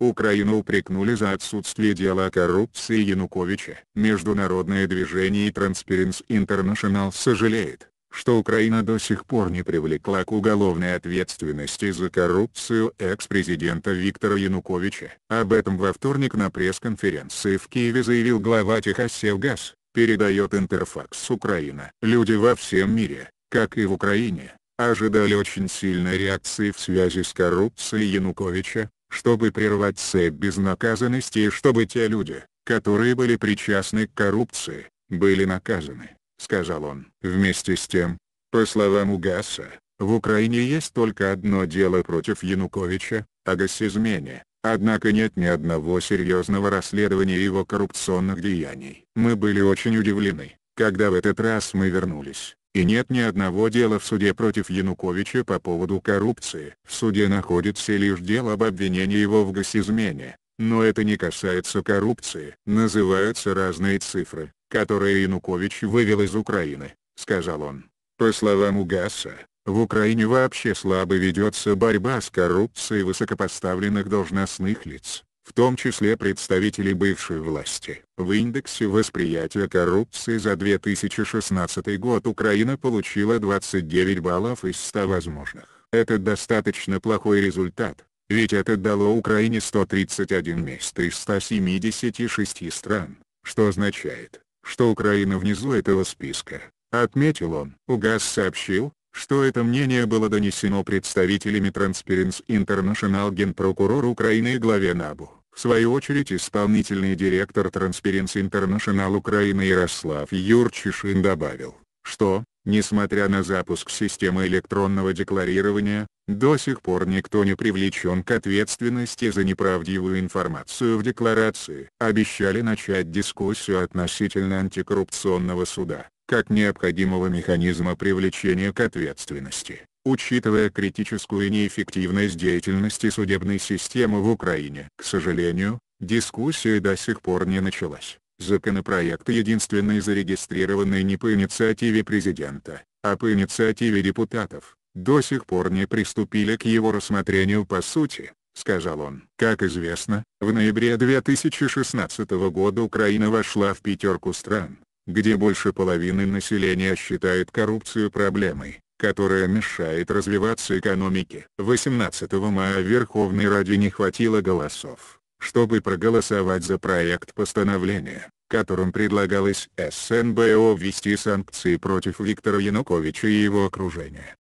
Украину упрекнули за отсутствие дела о коррупции Януковича. Международное движение Transparency International сожалеет, что Украина до сих пор не привлекла к уголовной ответственности за коррупцию экс-президента Виктора Януковича. Об этом во вторник на пресс-конференции в Киеве заявил глава Техасевгаз, передает Интерфакс Украина. Люди во всем мире, как и в Украине, ожидали очень сильной реакции в связи с коррупцией Януковича, чтобы прервать цепь безнаказанности и чтобы те люди, которые были причастны к коррупции, были наказаны, сказал он. Вместе с тем, по словам Угаса, в Украине есть только одно дело против Януковича, о госизмене, однако нет ни одного серьезного расследования его коррупционных деяний. Мы были очень удивлены, когда в этот раз мы вернулись и нет ни одного дела в суде против Януковича по поводу коррупции. В суде находится лишь дело об обвинении его в госизмене, но это не касается коррупции. Называются разные цифры, которые Янукович вывел из Украины, сказал он. По словам Угаса, в Украине вообще слабо ведется борьба с коррупцией высокопоставленных должностных лиц в том числе представителей бывшей власти. В индексе восприятия коррупции за 2016 год Украина получила 29 баллов из 100 возможных. Это достаточно плохой результат, ведь это дало Украине 131 место из 176 стран, что означает, что Украина внизу этого списка, отметил он. Угас сообщил, что это мнение было донесено представителями Transparency International генпрокурору Украины и главе НАБУ. В свою очередь исполнительный директор Transparency International Украины Ярослав Юрчишин добавил, что, несмотря на запуск системы электронного декларирования, до сих пор никто не привлечен к ответственности за неправдивую информацию в декларации. Обещали начать дискуссию относительно антикоррупционного суда, как необходимого механизма привлечения к ответственности учитывая критическую неэффективность деятельности судебной системы в Украине. К сожалению, дискуссия до сих пор не началась. Законопроект единственный зарегистрированный не по инициативе президента, а по инициативе депутатов, до сих пор не приступили к его рассмотрению по сути, сказал он. Как известно, в ноябре 2016 года Украина вошла в пятерку стран, где больше половины населения считает коррупцию проблемой которая мешает развиваться экономике. 18 мая в Верховной Раде не хватило голосов, чтобы проголосовать за проект постановления, которым предлагалось СНБО ввести санкции против Виктора Януковича и его окружения.